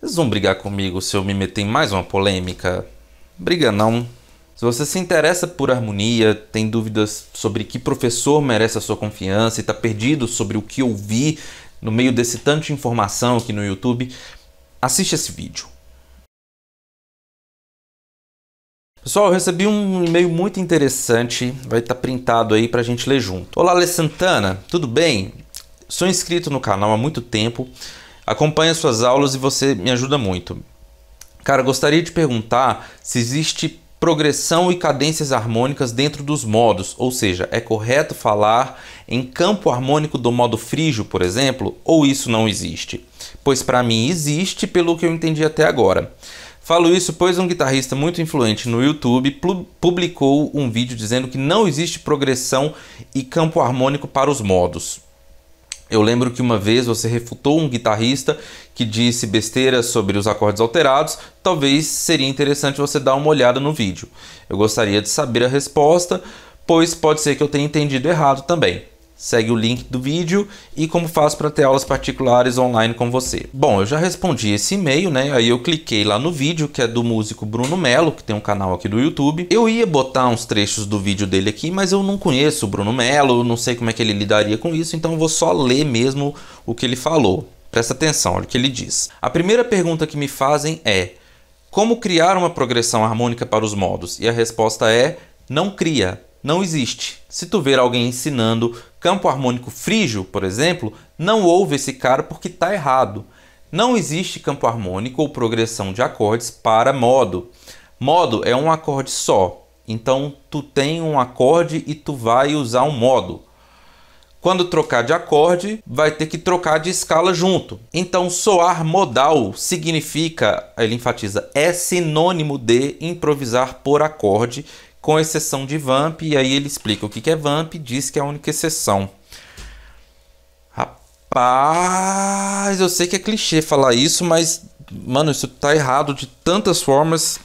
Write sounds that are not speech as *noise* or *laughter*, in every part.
Vocês vão brigar comigo se eu me meter em mais uma polêmica? Briga não. Se você se interessa por harmonia, tem dúvidas sobre que professor merece a sua confiança e está perdido sobre o que ouvir no meio desse tanto de informação aqui no YouTube, assiste esse vídeo. Pessoal, eu recebi um e-mail muito interessante, vai estar tá printado aí para a gente ler junto. Olá, Alessantana, tudo bem? Sou inscrito no canal há muito tempo, Acompanho as suas aulas e você me ajuda muito. Cara, gostaria de perguntar se existe progressão e cadências harmônicas dentro dos modos, ou seja, é correto falar em campo harmônico do modo frígio, por exemplo, ou isso não existe? Pois para mim existe, pelo que eu entendi até agora. Falo isso pois um guitarrista muito influente no YouTube publicou um vídeo dizendo que não existe progressão e campo harmônico para os modos. Eu lembro que uma vez você refutou um guitarrista que disse besteiras sobre os acordes alterados. Talvez seria interessante você dar uma olhada no vídeo. Eu gostaria de saber a resposta, pois pode ser que eu tenha entendido errado também. Segue o link do vídeo e como faço para ter aulas particulares online com você. Bom, eu já respondi esse e-mail, né? Aí eu cliquei lá no vídeo que é do músico Bruno Melo, que tem um canal aqui do YouTube. Eu ia botar uns trechos do vídeo dele aqui, mas eu não conheço o Bruno Melo, não sei como é que ele lidaria com isso, então eu vou só ler mesmo o que ele falou. Presta atenção, olha o que ele diz. A primeira pergunta que me fazem é: como criar uma progressão harmônica para os modos? E a resposta é: não cria, não existe. Se tu ver alguém ensinando Campo harmônico frígio, por exemplo, não ouve esse cara porque está errado. Não existe campo harmônico ou progressão de acordes para modo. Modo é um acorde só. Então tu tem um acorde e tu vai usar um modo. Quando trocar de acorde, vai ter que trocar de escala junto. Então soar modal significa, ele enfatiza, é sinônimo de improvisar por acorde com exceção de Vamp, e aí ele explica o que é Vamp, diz que é a única exceção. Rapaz, eu sei que é clichê falar isso, mas, mano, isso tá errado de tantas formas.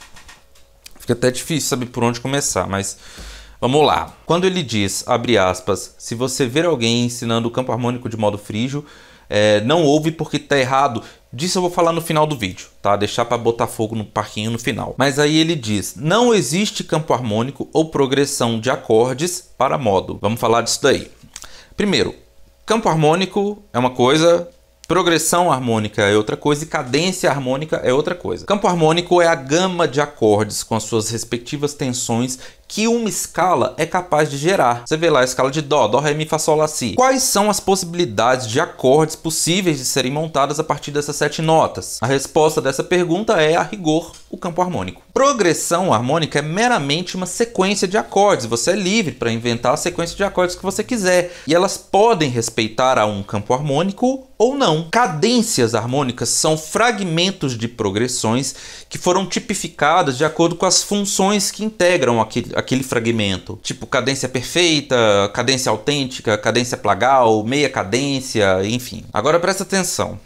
Fica até difícil saber por onde começar, mas vamos lá. Quando ele diz, abre aspas, se você ver alguém ensinando o campo harmônico de modo frígio, é, não ouve porque tá errado. Disso eu vou falar no final do vídeo, tá? Deixar para botar fogo no parquinho no final. Mas aí ele diz: não existe campo harmônico ou progressão de acordes para modo. Vamos falar disso daí. Primeiro, campo harmônico é uma coisa, Progressão harmônica é outra coisa e cadência harmônica é outra coisa. Campo harmônico é a gama de acordes com as suas respectivas tensões que uma escala é capaz de gerar. Você vê lá a escala de Dó, Dó, Ré, Mi, Fá, Sol, Lá, Si. Quais são as possibilidades de acordes possíveis de serem montadas a partir dessas sete notas? A resposta dessa pergunta é, a rigor, o campo harmônico. Progressão harmônica é meramente uma sequência de acordes. Você é livre para inventar a sequência de acordes que você quiser. E elas podem respeitar a um campo harmônico ou não. Cadências harmônicas são fragmentos de progressões que foram tipificadas de acordo com as funções que integram aquele aquele fragmento. Tipo, cadência perfeita, cadência autêntica, cadência plagal, meia cadência, enfim. Agora presta atenção.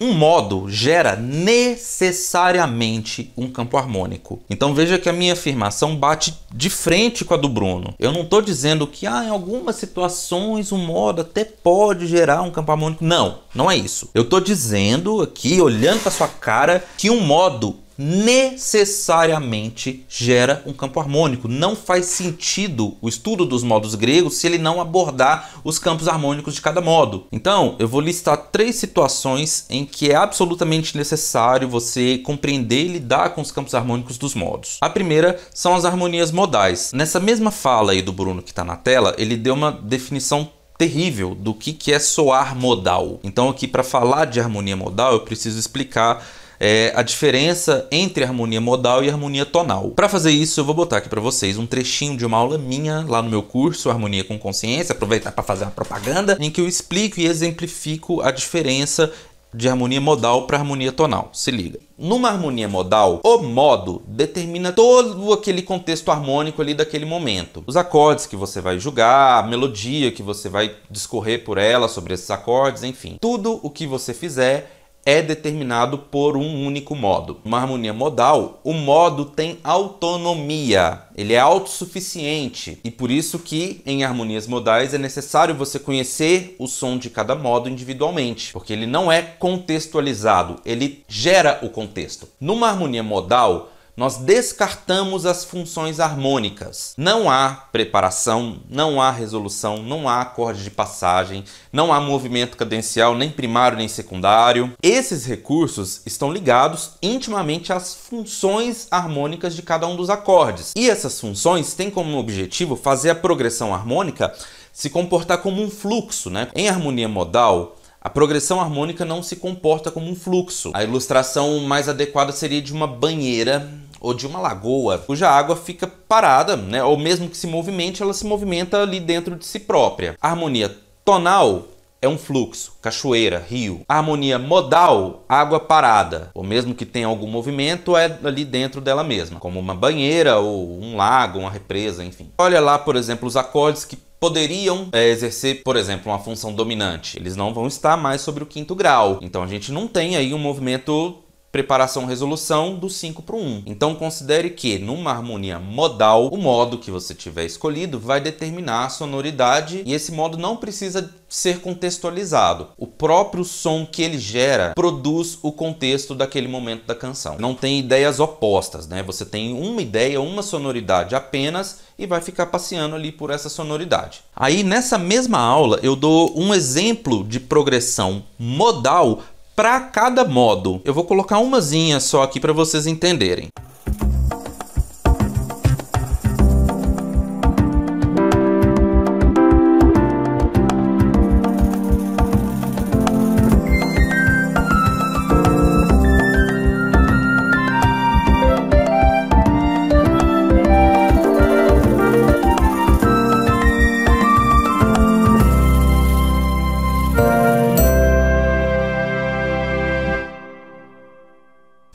Um modo gera necessariamente um campo harmônico. Então veja que a minha afirmação bate de frente com a do Bruno. Eu não estou dizendo que ah, em algumas situações um modo até pode gerar um campo harmônico. Não, não é isso. Eu estou dizendo aqui, olhando para sua cara, que um modo necessariamente gera um campo harmônico. Não faz sentido o estudo dos modos gregos se ele não abordar os campos harmônicos de cada modo. Então, eu vou listar três situações em que é absolutamente necessário você compreender e lidar com os campos harmônicos dos modos. A primeira são as harmonias modais. Nessa mesma fala aí do Bruno que está na tela, ele deu uma definição terrível do que, que é soar modal. Então aqui para falar de harmonia modal eu preciso explicar é, a diferença entre harmonia modal e harmonia tonal. Para fazer isso, eu vou botar aqui para vocês um trechinho de uma aula minha lá no meu curso Harmonia com Consciência, aproveitar para fazer uma propaganda, em que eu explico e exemplifico a diferença de harmonia modal para harmonia tonal. Se liga. Numa harmonia modal, o modo determina todo aquele contexto harmônico ali daquele momento. Os acordes que você vai julgar, a melodia que você vai discorrer por ela sobre esses acordes, enfim. Tudo o que você fizer é determinado por um único modo. Uma harmonia modal, o modo tem autonomia, ele é autossuficiente e por isso que em harmonias modais é necessário você conhecer o som de cada modo individualmente, porque ele não é contextualizado, ele gera o contexto. Numa harmonia modal, nós descartamos as funções harmônicas. Não há preparação, não há resolução, não há acorde de passagem, não há movimento cadencial, nem primário nem secundário. Esses recursos estão ligados intimamente às funções harmônicas de cada um dos acordes. E essas funções têm como objetivo fazer a progressão harmônica se comportar como um fluxo, né? Em harmonia modal, a progressão harmônica não se comporta como um fluxo. A ilustração mais adequada seria de uma banheira ou de uma lagoa, cuja água fica parada, né, ou mesmo que se movimente, ela se movimenta ali dentro de si própria. A harmonia tonal é um fluxo, cachoeira, rio. A harmonia modal, água parada, ou mesmo que tenha algum movimento, é ali dentro dela mesma, como uma banheira ou um lago, uma represa, enfim. Olha lá, por exemplo, os acordes que poderiam é, exercer, por exemplo, uma função dominante. Eles não vão estar mais sobre o quinto grau. Então a gente não tem aí um movimento preparação resolução do 5 para o 1. Então considere que numa harmonia modal, o modo que você tiver escolhido vai determinar a sonoridade e esse modo não precisa ser contextualizado. O próprio som que ele gera produz o contexto daquele momento da canção. Não tem ideias opostas, né? Você tem uma ideia, uma sonoridade apenas e vai ficar passeando ali por essa sonoridade. Aí nessa mesma aula eu dou um exemplo de progressão modal para cada modo. Eu vou colocar umazinha só aqui para vocês entenderem.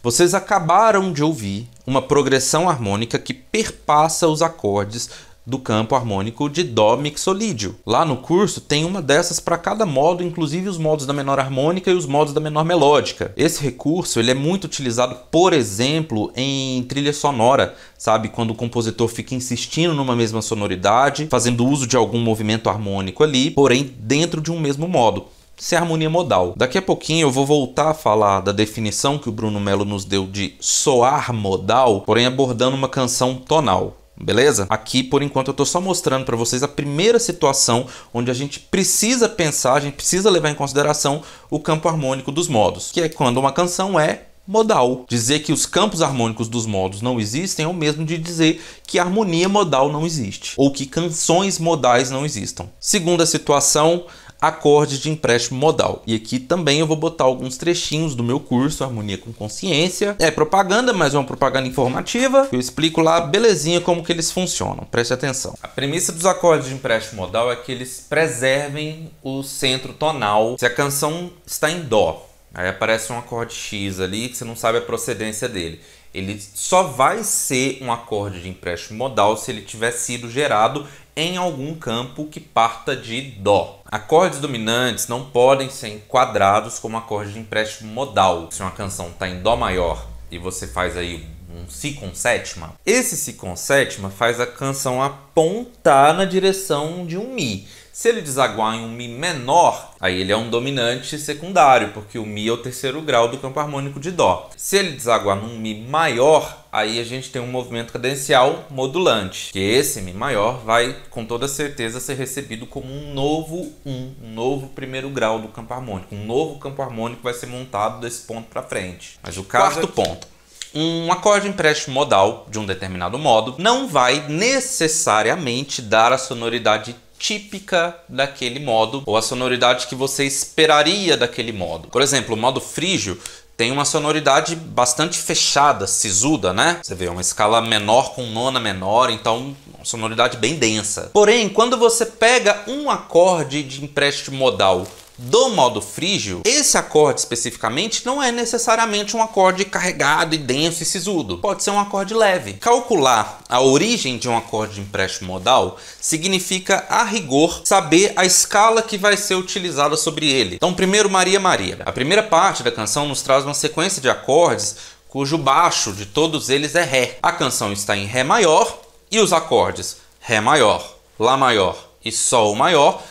Vocês acabaram de ouvir uma progressão harmônica que perpassa os acordes do campo harmônico de Dó mixolídio. Lá no curso tem uma dessas para cada modo, inclusive os modos da menor harmônica e os modos da menor melódica. Esse recurso ele é muito utilizado, por exemplo, em trilha sonora, sabe? Quando o compositor fica insistindo numa mesma sonoridade, fazendo uso de algum movimento harmônico ali, porém dentro de um mesmo modo ser harmonia modal. Daqui a pouquinho eu vou voltar a falar da definição que o Bruno Melo nos deu de soar modal, porém abordando uma canção tonal. Beleza? Aqui, por enquanto, eu estou só mostrando para vocês a primeira situação onde a gente precisa pensar, a gente precisa levar em consideração o campo harmônico dos modos, que é quando uma canção é modal. Dizer que os campos harmônicos dos modos não existem é o mesmo de dizer que harmonia modal não existe, ou que canções modais não existam. Segunda situação, acorde de empréstimo modal. E aqui também eu vou botar alguns trechinhos do meu curso Harmonia com Consciência. É propaganda, mas é uma propaganda informativa. Eu explico lá belezinha como que eles funcionam. Preste atenção. A premissa dos acordes de empréstimo modal é que eles preservem o centro tonal se a canção está em dó. Aí aparece um acorde X ali que você não sabe a procedência dele. Ele só vai ser um acorde de empréstimo modal se ele tiver sido gerado em algum campo que parta de Dó. Acordes dominantes não podem ser enquadrados como acorde de empréstimo modal. Se uma canção está em Dó maior e você faz aí um Si com sétima, esse Si com sétima faz a canção apontar na direção de um Mi. Se ele desaguar em um Mi menor, aí ele é um dominante secundário, porque o Mi é o terceiro grau do campo harmônico de Dó. Se ele desaguar num Mi maior, aí a gente tem um movimento cadencial modulante, que esse Mi maior vai com toda certeza ser recebido como um novo 1, um, novo primeiro grau do campo harmônico. Um novo campo harmônico vai ser montado desse ponto para frente. Mas o quarto ponto um acorde empréstimo modal de um determinado modo não vai necessariamente dar a sonoridade típica daquele modo ou a sonoridade que você esperaria daquele modo. Por exemplo, o modo frígio tem uma sonoridade bastante fechada, sisuda, né? Você vê uma escala menor com nona menor, então uma sonoridade bem densa. Porém, quando você pega um acorde de empréstimo modal do modo frígio, esse acorde especificamente não é necessariamente um acorde carregado e denso e sisudo. Pode ser um acorde leve. Calcular a origem de um acorde de empréstimo modal significa, a rigor, saber a escala que vai ser utilizada sobre ele. Então, primeiro, Maria Maria. A primeira parte da canção nos traz uma sequência de acordes cujo baixo de todos eles é Ré. A canção está em Ré maior e os acordes Ré maior, Lá maior e Sol maior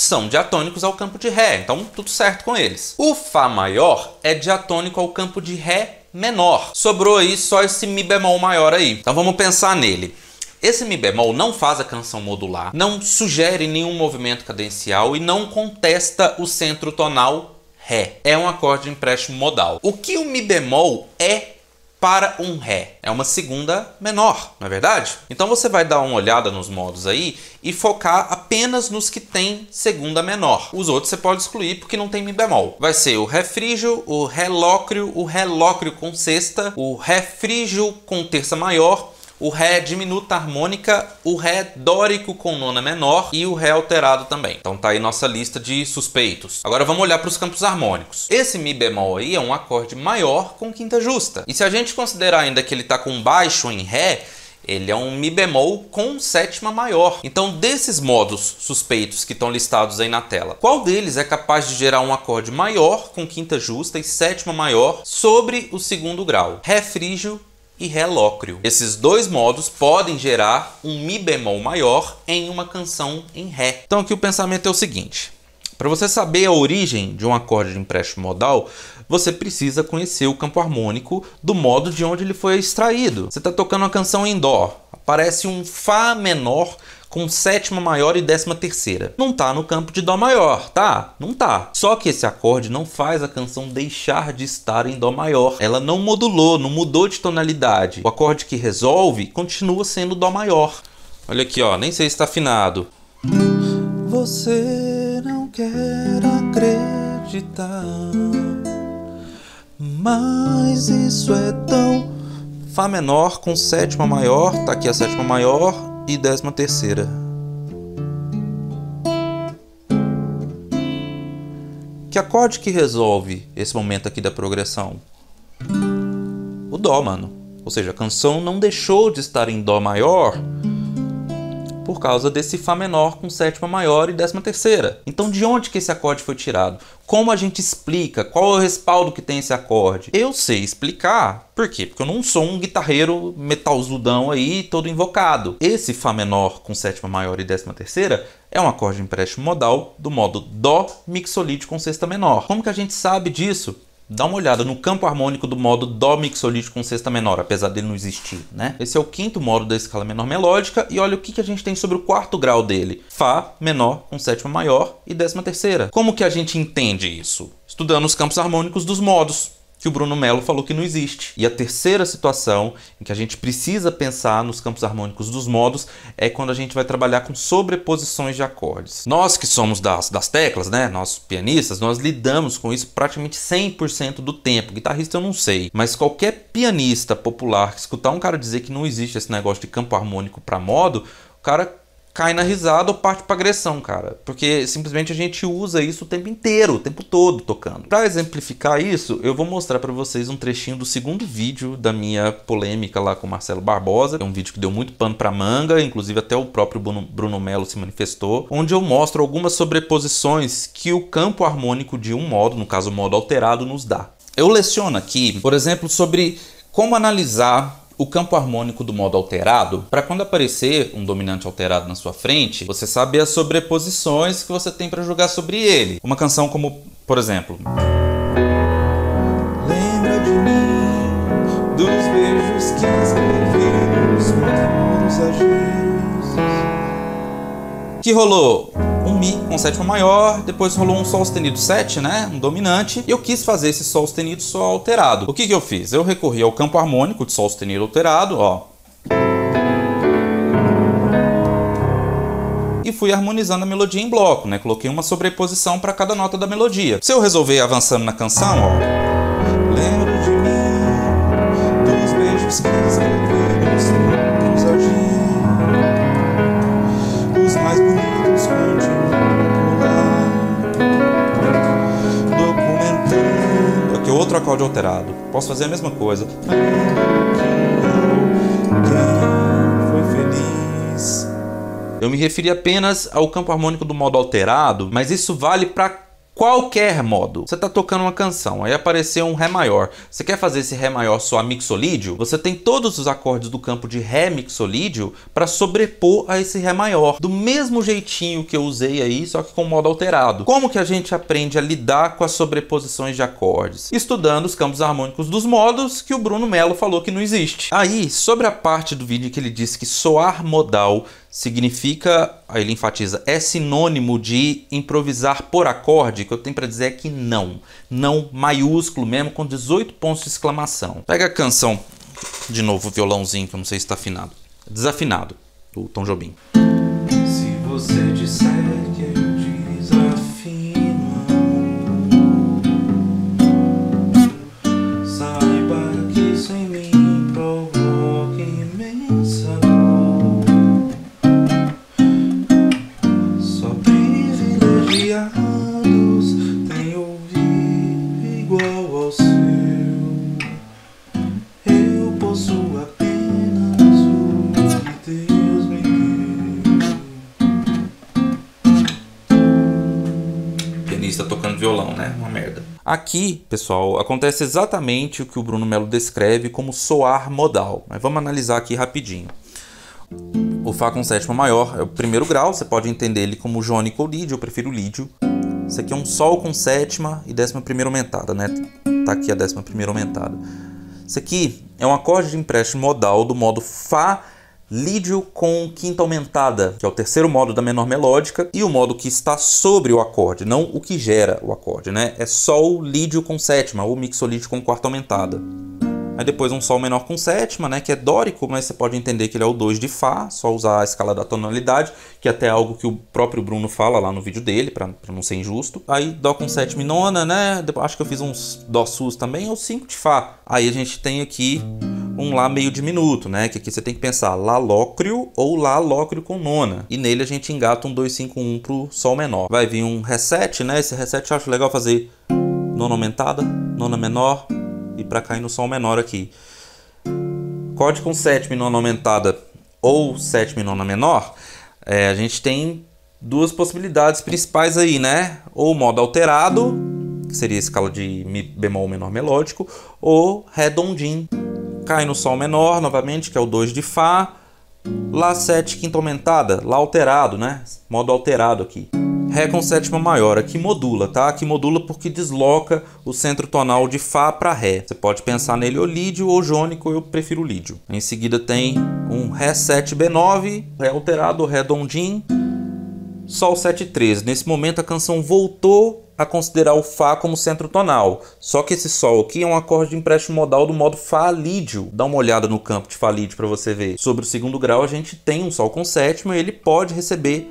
são diatônicos ao campo de Ré, então tudo certo com eles. O Fá maior é diatônico ao campo de Ré menor. Sobrou aí só esse Mi bemol maior aí. Então vamos pensar nele. Esse Mi bemol não faz a canção modular, não sugere nenhum movimento cadencial e não contesta o centro tonal Ré. É um acorde de empréstimo modal. O que o Mi bemol é para um Ré. É uma segunda menor, não é verdade? Então você vai dar uma olhada nos modos aí e focar apenas nos que tem segunda menor. Os outros você pode excluir porque não tem Mi bemol. Vai ser o ré frígio o relóquio, o relóquio com sexta, o ré frígio com terça maior o Ré diminuta harmônica, o Ré dórico com nona menor e o Ré alterado também. Então tá aí nossa lista de suspeitos. Agora vamos olhar para os campos harmônicos. Esse Mi bemol aí é um acorde maior com quinta justa. E se a gente considerar ainda que ele tá com baixo em Ré, ele é um Mi bemol com sétima maior. Então, desses modos suspeitos que estão listados aí na tela, qual deles é capaz de gerar um acorde maior com quinta justa e sétima maior sobre o segundo grau? Ré frígio e Ré Esses dois modos podem gerar um Mi bemol maior em uma canção em Ré. Então aqui o pensamento é o seguinte. Para você saber a origem de um acorde de empréstimo modal, você precisa conhecer o campo harmônico do modo de onde ele foi extraído. Você está tocando uma canção em Dó, aparece um Fá menor com sétima maior e décima terceira. Não tá no campo de Dó maior, tá? Não tá. Só que esse acorde não faz a canção deixar de estar em Dó maior. Ela não modulou, não mudou de tonalidade. O acorde que resolve continua sendo Dó maior. Olha aqui, ó, nem sei se está afinado. Você não quer acreditar, mas isso é tão. Fá menor com sétima maior, tá aqui a sétima maior, e décima terceira. Que acorde que resolve esse momento aqui da progressão? O Dó, mano. Ou seja, a canção não deixou de estar em Dó maior por causa desse Fá menor com sétima maior e décima terceira. Então de onde que esse acorde foi tirado? Como a gente explica? Qual é o respaldo que tem esse acorde? Eu sei explicar. Por quê? Porque eu não sou um guitarreiro metalzudão aí, todo invocado. Esse Fá menor com sétima maior e décima terceira é um acorde empréstimo modal do modo Dó mixolítico com sexta menor. Como que a gente sabe disso? Dá uma olhada no campo harmônico do modo Dó mixolítico com sexta menor, apesar dele não existir, né? Esse é o quinto modo da escala menor melódica e olha o que, que a gente tem sobre o quarto grau dele. Fá menor com sétima maior e décima terceira. Como que a gente entende isso? Estudando os campos harmônicos dos modos que o Bruno Mello falou que não existe. E a terceira situação em que a gente precisa pensar nos campos harmônicos dos modos é quando a gente vai trabalhar com sobreposições de acordes. Nós que somos das, das teclas, né, nós pianistas, nós lidamos com isso praticamente 100% do tempo. Guitarrista eu não sei, mas qualquer pianista popular que escutar um cara dizer que não existe esse negócio de campo harmônico para modo, o cara cai na risada ou parte pra agressão, cara. Porque simplesmente a gente usa isso o tempo inteiro, o tempo todo tocando. Para exemplificar isso, eu vou mostrar para vocês um trechinho do segundo vídeo da minha polêmica lá com o Marcelo Barbosa. É um vídeo que deu muito pano pra manga, inclusive até o próprio Bruno, Bruno Melo se manifestou, onde eu mostro algumas sobreposições que o campo harmônico de um modo, no caso o modo alterado, nos dá. Eu leciono aqui, por exemplo, sobre como analisar o campo harmônico do modo alterado, para quando aparecer um dominante alterado na sua frente, você saber as sobreposições que você tem para jogar sobre ele. Uma canção como, por exemplo. Lembra de mim, dos beijos que escrevi nos Que rolou? Mi com sétima maior, depois rolou um Sol sustenido 7, né? Um dominante, e eu quis fazer esse Sol sustenido só alterado. O que, que eu fiz? Eu recorri ao campo harmônico de Sol sustenido alterado, ó. e fui harmonizando a melodia em bloco, né? Coloquei uma sobreposição para cada nota da melodia. Se eu resolver avançando na canção, ó. acorde alterado. Posso fazer a mesma coisa. Eu me referi apenas ao campo harmônico do modo alterado, mas isso vale para qualquer modo. Você tá tocando uma canção, aí apareceu um Ré maior. Você quer fazer esse Ré maior só mixolídio? Você tem todos os acordes do campo de Ré mixolídio para sobrepor a esse Ré maior. Do mesmo jeitinho que eu usei aí, só que com modo alterado. Como que a gente aprende a lidar com as sobreposições de acordes? Estudando os campos harmônicos dos modos que o Bruno Mello falou que não existe. Aí, sobre a parte do vídeo que ele disse que soar modal significa, aí ele enfatiza, é sinônimo de improvisar por acorde que eu tenho para dizer é que não. Não maiúsculo mesmo, com 18 pontos de exclamação. Pega a canção, de novo o violãozinho, que eu não sei se está afinado. Desafinado, do Tom Jobim. Se você disser tocando violão, né? Uma merda. Aqui, pessoal, acontece exatamente o que o Bruno Melo descreve como soar modal. Mas vamos analisar aqui rapidinho. O Fá com sétima maior é o primeiro grau, você pode entender ele como jônico ou lídio, eu prefiro lídio. Isso aqui é um Sol com sétima e décima primeira aumentada, né? Tá aqui a décima primeira aumentada. Isso aqui é um acorde de empréstimo modal do modo Fá Lídio com quinta aumentada, que é o terceiro modo da menor melódica, e o modo que está sobre o acorde, não o que gera o acorde, né? É sol o lídio com sétima, ou mixolídio com quarta aumentada. Aí depois um sol menor com sétima, né, que é dórico, mas você pode entender que ele é o 2 de fá, só usar a escala da tonalidade, que é até é algo que o próprio Bruno fala lá no vídeo dele, para não ser injusto. Aí dó com sétima e nona, né, acho que eu fiz uns dó sus também, ou 5 de fá. Aí a gente tem aqui um Lá meio diminuto, né? Que aqui você tem que pensar Lá lócrio ou Lá lócrio com nona. E nele a gente engata um 1 pro Sol menor. Vai vir um reset, né? Esse reset eu acho legal fazer nona aumentada, nona menor e para cair no Sol menor aqui. Acorde com sétima e nona aumentada ou sétima e nona menor, é, a gente tem duas possibilidades principais aí, né? Ou modo alterado, que seria a escala de Mi bemol menor melódico, ou redondinho cai no Sol menor novamente, que é o 2 de Fá, Lá 7 quinta aumentada, Lá alterado, né? Modo alterado aqui. Ré com sétima maior, aqui modula, tá? Aqui modula porque desloca o centro tonal de Fá para Ré. Você pode pensar nele ou lídio ou jônico, eu prefiro lídio. Em seguida tem um Ré 7 B9, Ré alterado, Ré Sol 7 13. Nesse momento a canção voltou a considerar o Fá como centro tonal. Só que esse Sol aqui é um acorde de empréstimo modal do modo Fá lídio. Dá uma olhada no campo de Fá lídio para você ver. Sobre o segundo grau, a gente tem um Sol com sétima e ele pode receber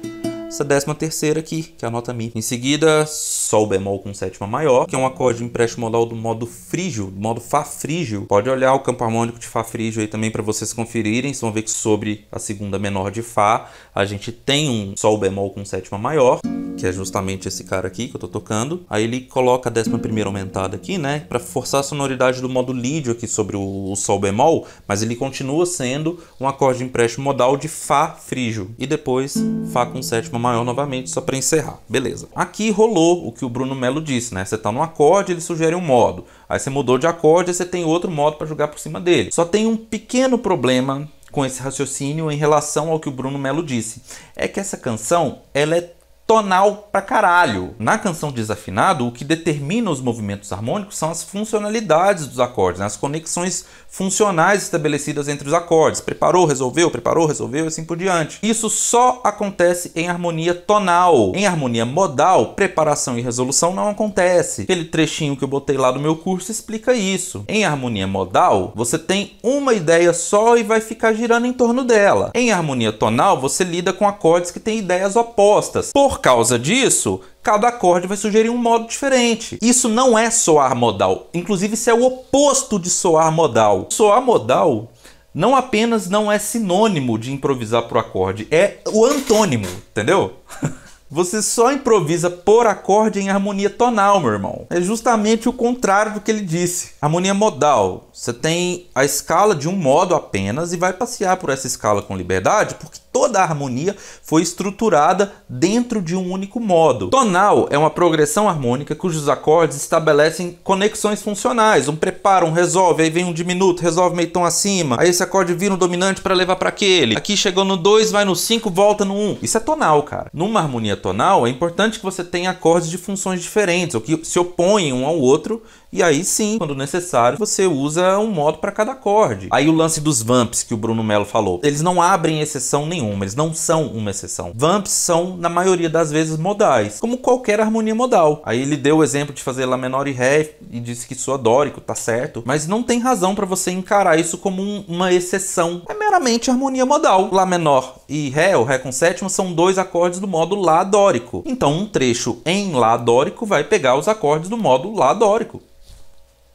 essa décima terceira aqui, que é a nota Mi. Em seguida, Sol bemol com sétima maior, que é um acorde de empréstimo modal do modo frígio, do modo Fá frígio. Pode olhar o campo harmônico de Fá frígio aí também para vocês conferirem. Vocês vão ver que sobre a segunda menor de Fá, a gente tem um Sol bemol com sétima maior que é justamente esse cara aqui que eu tô tocando. Aí ele coloca a décima primeira aumentada aqui, né? Para forçar a sonoridade do modo lídio aqui sobre o, o, sol bemol, mas ele continua sendo um acorde de empréstimo modal de Fá frígio. E depois Fá com sétima maior novamente, só para encerrar. Beleza. Aqui rolou o que o Bruno Melo disse, né? Você tá no acorde, ele sugere um modo. Aí você mudou de acorde, você tem outro modo para jogar por cima dele. Só tem um pequeno problema com esse raciocínio em relação ao que o Bruno Melo disse. É que essa canção, ela é tonal pra caralho. Na canção desafinado, o que determina os movimentos harmônicos são as funcionalidades dos acordes, né? as conexões funcionais estabelecidas entre os acordes. Preparou, resolveu, preparou, resolveu e assim por diante. Isso só acontece em harmonia tonal. Em harmonia modal, preparação e resolução não acontece. Aquele trechinho que eu botei lá do meu curso explica isso. Em harmonia modal, você tem uma ideia só e vai ficar girando em torno dela. Em harmonia tonal, você lida com acordes que têm ideias opostas. Por por causa disso, cada acorde vai sugerir um modo diferente. Isso não é soar modal, inclusive isso é o oposto de soar modal. Soar modal não apenas não é sinônimo de improvisar pro acorde, é o antônimo, entendeu? *laughs* Você só improvisa por acorde em harmonia tonal, meu irmão. É justamente o contrário do que ele disse. Harmonia modal. Você tem a escala de um modo apenas e vai passear por essa escala com liberdade, porque toda a harmonia foi estruturada dentro de um único modo. Tonal é uma progressão harmônica cujos acordes estabelecem conexões funcionais. Um prepara, um resolve, aí vem um diminuto, resolve meio tom acima, aí esse acorde vira um dominante para levar para aquele. Aqui chegou no 2, vai no 5, volta no 1. Um. Isso é tonal, cara. Numa harmonia é importante que você tenha acordes de funções diferentes, ou que se opõem um ao outro e aí sim, quando necessário, você usa um modo para cada acorde. Aí o lance dos vamps que o Bruno Melo falou. Eles não abrem exceção nenhuma, eles não são uma exceção. Vamps são, na maioria das vezes, modais, como qualquer harmonia modal. Aí ele deu o exemplo de fazer Lá menor e Ré e disse que soa dórico, tá certo. Mas não tem razão para você encarar isso como um, uma exceção. É meramente harmonia modal. Lá menor e Ré, ou Ré com sétima, são dois acordes do modo Lá dórico. Então um trecho em Lá dórico vai pegar os acordes do modo Lá dórico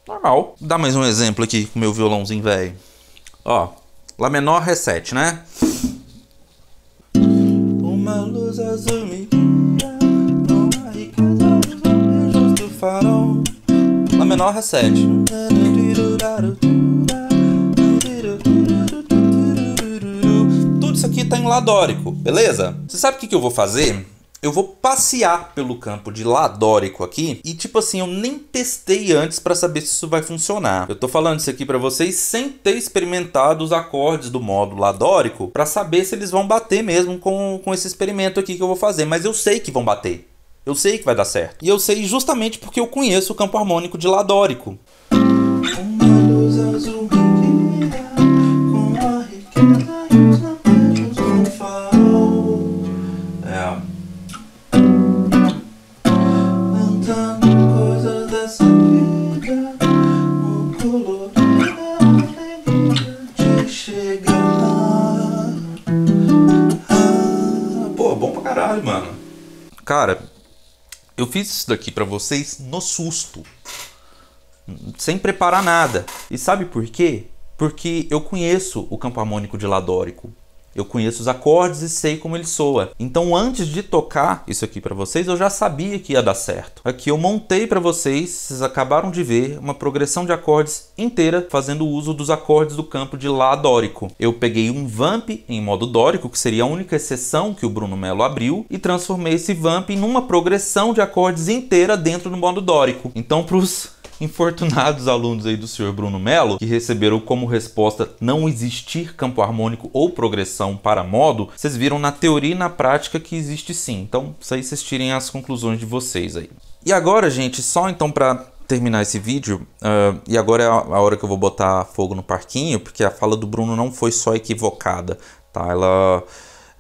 normal. Dá mais um exemplo aqui com meu violãozinho velho. Ó, Lá menor, Ré 7, né? Uma luz azul me Lá menor, Ré 7. Tudo isso aqui tá em Lá dórico, beleza? Você sabe o que, que eu vou fazer? Eu vou passear pelo campo de Ladórico aqui e tipo assim, eu nem testei antes para saber se isso vai funcionar. Eu tô falando isso aqui para vocês sem ter experimentado os acordes do modo Ladórico para saber se eles vão bater mesmo com, com esse experimento aqui que eu vou fazer, mas eu sei que vão bater. Eu sei que vai dar certo. E eu sei justamente porque eu conheço o campo harmônico de Ladórico. Caralho, mano. Cara, eu fiz isso daqui para vocês no susto. Sem preparar nada. E sabe por quê? Porque eu conheço o campo harmônico de Ladórico. Eu conheço os acordes e sei como ele soa. Então, antes de tocar isso aqui para vocês, eu já sabia que ia dar certo. Aqui eu montei para vocês, vocês acabaram de ver, uma progressão de acordes inteira fazendo uso dos acordes do campo de Lá dórico. Eu peguei um vamp em modo dórico, que seria a única exceção que o Bruno Melo abriu, e transformei esse vamp numa progressão de acordes inteira dentro do modo dórico. Então, para os infortunados alunos aí do senhor Bruno Mello, que receberam como resposta não existir campo harmônico ou progressão para modo, vocês viram na teoria e na prática que existe sim. Então, isso aí vocês tirem as conclusões de vocês aí. E agora, gente, só então para terminar esse vídeo, uh, e agora é a hora que eu vou botar fogo no parquinho, porque a fala do Bruno não foi só equivocada, tá? Ela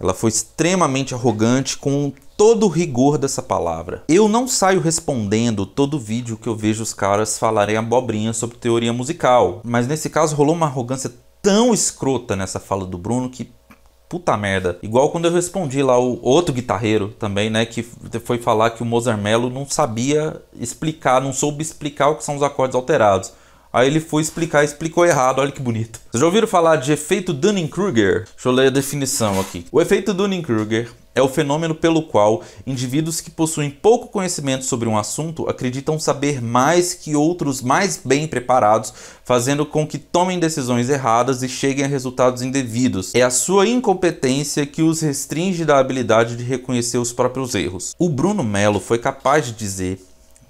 ela foi extremamente arrogante com todo o rigor dessa palavra. Eu não saio respondendo todo vídeo que eu vejo os caras falarem abobrinha sobre teoria musical, mas nesse caso rolou uma arrogância tão escrota nessa fala do Bruno que Puta merda. Igual quando eu respondi lá o outro guitarreiro também, né? Que foi falar que o Mozart Mello não sabia explicar, não soube explicar o que são os acordes alterados. Aí ele foi explicar explicou errado, olha que bonito. Vocês já ouviram falar de efeito Dunning-Kruger? Deixa eu ler a definição aqui. O efeito Dunning-Kruger é o fenômeno pelo qual indivíduos que possuem pouco conhecimento sobre um assunto acreditam saber mais que outros mais bem preparados, fazendo com que tomem decisões erradas e cheguem a resultados indevidos. É a sua incompetência que os restringe da habilidade de reconhecer os próprios erros. O Bruno Melo foi capaz de dizer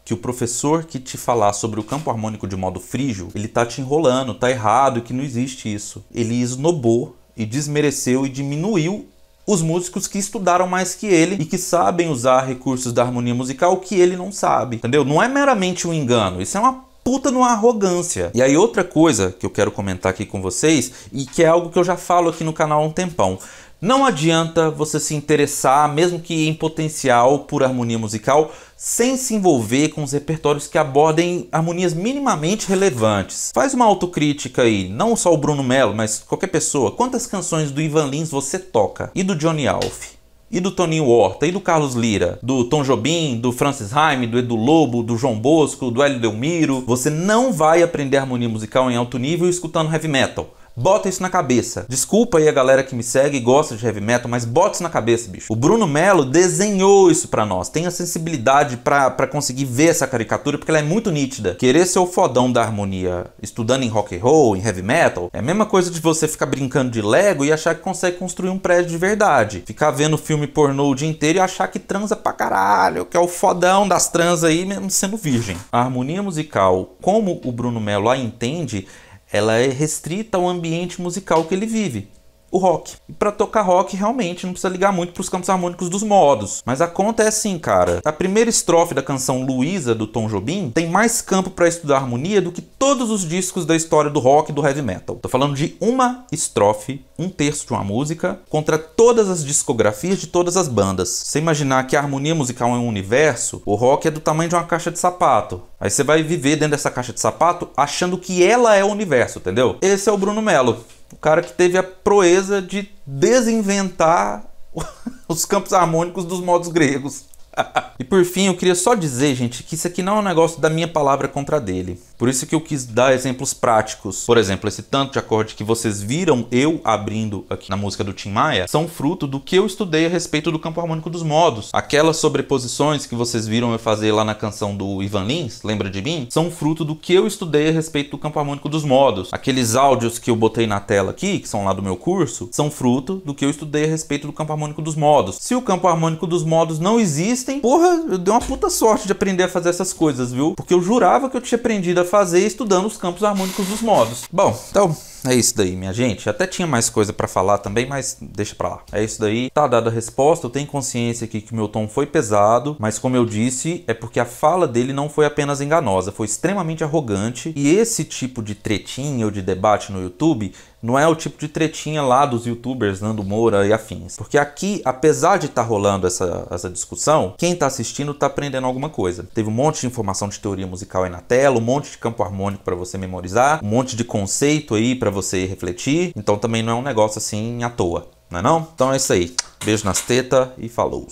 que o professor que te falar sobre o campo harmônico de modo frígio, ele tá te enrolando, tá errado, que não existe isso. Ele esnobou e desmereceu e diminuiu os músicos que estudaram mais que ele e que sabem usar recursos da harmonia musical que ele não sabe, entendeu? Não é meramente um engano, isso é uma puta numa arrogância. E aí outra coisa que eu quero comentar aqui com vocês e que é algo que eu já falo aqui no canal há um tempão. Não adianta você se interessar, mesmo que em potencial, por harmonia musical, sem se envolver com os repertórios que abordem harmonias minimamente relevantes. Faz uma autocrítica aí, não só o Bruno Mello, mas qualquer pessoa. Quantas canções do Ivan Lins você toca? E do Johnny Alf? E do Toninho Horta, e do Carlos Lira, do Tom Jobim, do Francis Heim? do Edu Lobo, do João Bosco, do Hélio Delmiro. Você não vai aprender harmonia musical em alto nível escutando heavy metal. Bota isso na cabeça. Desculpa aí a galera que me segue e gosta de heavy metal, mas bota isso na cabeça, bicho. O Bruno Melo desenhou isso para nós. Tem a sensibilidade para conseguir ver essa caricatura porque ela é muito nítida. Querer ser o fodão da harmonia estudando em rock and roll, em heavy metal, é a mesma coisa de você ficar brincando de Lego e achar que consegue construir um prédio de verdade. Ficar vendo filme pornô o dia inteiro e achar que transa pra caralho, que é o fodão das trans aí mesmo sendo virgem. A harmonia musical, como o Bruno Melo a entende, ela é restrita ao ambiente musical que ele vive o rock. E pra tocar rock, realmente, não precisa ligar muito pros campos harmônicos dos modos. Mas a conta é assim, cara. A primeira estrofe da canção Luísa, do Tom Jobim, tem mais campo para estudar harmonia do que todos os discos da história do rock e do heavy metal. Tô falando de uma estrofe, um terço de uma música, contra todas as discografias de todas as bandas. Você imaginar que a harmonia musical é um universo, o rock é do tamanho de uma caixa de sapato. Aí você vai viver dentro dessa caixa de sapato achando que ela é o universo, entendeu? Esse é o Bruno Melo. O cara que teve a proeza de desinventar *laughs* os campos harmônicos dos modos gregos. *laughs* e por fim, eu queria só dizer, gente, que isso aqui não é um negócio da minha palavra contra dele. Por isso que eu quis dar exemplos práticos. Por exemplo, esse tanto de acorde que vocês viram eu abrindo aqui na música do Tim Maia são fruto do que eu estudei a respeito do campo harmônico dos modos. Aquelas sobreposições que vocês viram eu fazer lá na canção do Ivan Lins, lembra de mim? São fruto do que eu estudei a respeito do campo harmônico dos modos. Aqueles áudios que eu botei na tela aqui, que são lá do meu curso, são fruto do que eu estudei a respeito do campo harmônico dos modos. Se o campo harmônico dos modos não existe, existem. Porra, eu dei uma puta sorte de aprender a fazer essas coisas, viu? Porque eu jurava que eu tinha aprendido a fazer estudando os campos harmônicos dos modos. Bom, então é isso daí, minha gente. Até tinha mais coisa para falar também, mas deixa para lá. É isso daí. Tá dada a resposta. Eu tenho consciência aqui que meu tom foi pesado, mas como eu disse, é porque a fala dele não foi apenas enganosa, foi extremamente arrogante. E esse tipo de tretinha ou de debate no YouTube não é o tipo de tretinha lá dos youtubers Nando Moura e afins. Porque aqui, apesar de estar tá rolando essa, essa discussão, quem está assistindo está aprendendo alguma coisa. Teve um monte de informação de teoria musical aí na tela, um monte de campo harmônico para você memorizar, um monte de conceito aí para você refletir. Então também não é um negócio assim à toa, não é não? Então é isso aí. Beijo nas tetas e falou!